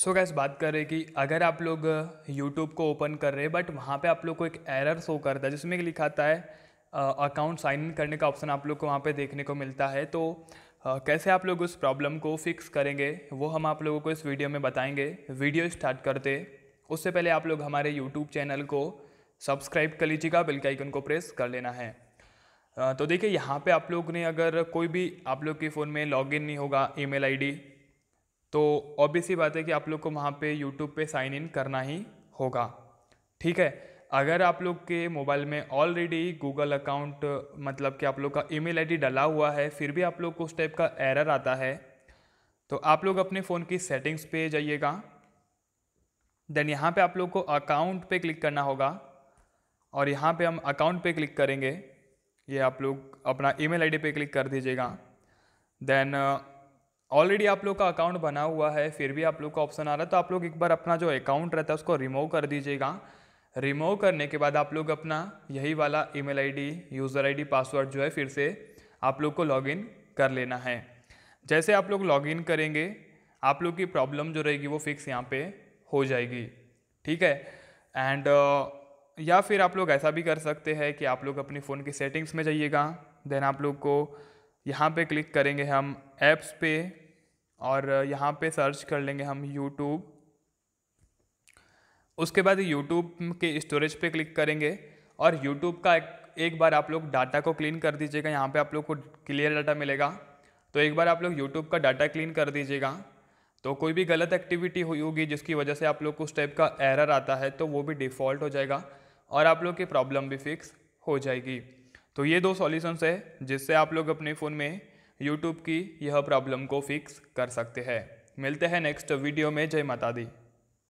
सो so gas बात कर रहे कि अगर आप लोग यूट्यूब को ओपन कर रहे हैं बट वहाँ पे आप लोग को एक एरर शो करता है जिसमें लिखा है अकाउंट साइन इन करने का ऑप्शन आप लोग को वहाँ पे देखने को मिलता है तो आ, कैसे आप लोग उस प्रॉब्लम को फिक्स करेंगे वो हम आप लोगों को इस वीडियो में बताएंगे वीडियो स्टार्ट करते उससे पहले आप लोग हमारे यूट्यूब चैनल को सब्सक्राइब कर लीजिएगा बिल आइकन को प्रेस कर लेना है तो देखिए यहाँ पे आप लोग ने अगर कोई भी आप लोग के फ़ोन में लॉगिन नहीं होगा ईमेल आईडी तो ऑब्वियसली बात है कि आप लोग को वहाँ पे यूट्यूब पे साइन इन करना ही होगा ठीक है अगर आप लोग के मोबाइल में ऑलरेडी गूगल अकाउंट मतलब कि आप लोग का ईमेल आईडी डला हुआ है फिर भी आप लोग को उस टाइप का एरर आता है तो आप लोग अपने फ़ोन की सेटिंग्स पे जाइएगा देन यहाँ पे आप लोग को अकाउंट पे क्लिक करना होगा और यहाँ पे हम अकाउंट पे क्लिक करेंगे ये आप लोग अपना ईमेल आईडी पे क्लिक कर दीजिएगा देन ऑलरेडी आप लोग का अकाउंट बना हुआ है फिर भी आप लोग का ऑप्शन आ रहा है तो आप लोग एक बार अपना जो अकाउंट रहता है उसको रिमूव कर दीजिएगा रिमूव करने के बाद आप लोग अपना यही वाला email ID, user ID, password जो है फिर से आप लोग को लॉगिन कर लेना है जैसे आप लोग लॉगिन करेंगे आप लोग की प्रॉब्लम जो रहेगी वो फिक्स यहाँ पे हो जाएगी ठीक है एंड uh, या फिर आप लोग ऐसा भी कर सकते हैं कि आप लोग अपने फ़ोन की सेटिंग्स में जाइएगा देन आप लोग को यहाँ पे क्लिक करेंगे हम ऐप्स पे और यहाँ पे सर्च कर लेंगे हम यूट्यूब उसके बाद यूट्यूब के स्टोरेज पे क्लिक करेंगे और यूट्यूब का एक, एक बार आप लोग डाटा को क्लीन कर दीजिएगा यहाँ पे आप लोग को क्लियर डाटा मिलेगा तो एक बार आप लोग यूट्यूब का डाटा क्लीन कर दीजिएगा तो कोई भी गलत एक्टिविटी हुई होगी जिसकी वजह से आप लोग को उस टाइप का एरर आता है तो वो भी डिफ़ॉल्ट हो जाएगा और आप लोग की प्रॉब्लम भी फिक्स हो जाएगी तो ये दो सॉल्यूशंस है जिससे आप लोग अपने फ़ोन में यूट्यूब की यह प्रॉब्लम को फिक्स कर सकते हैं मिलते हैं नेक्स्ट वीडियो में जय माता दी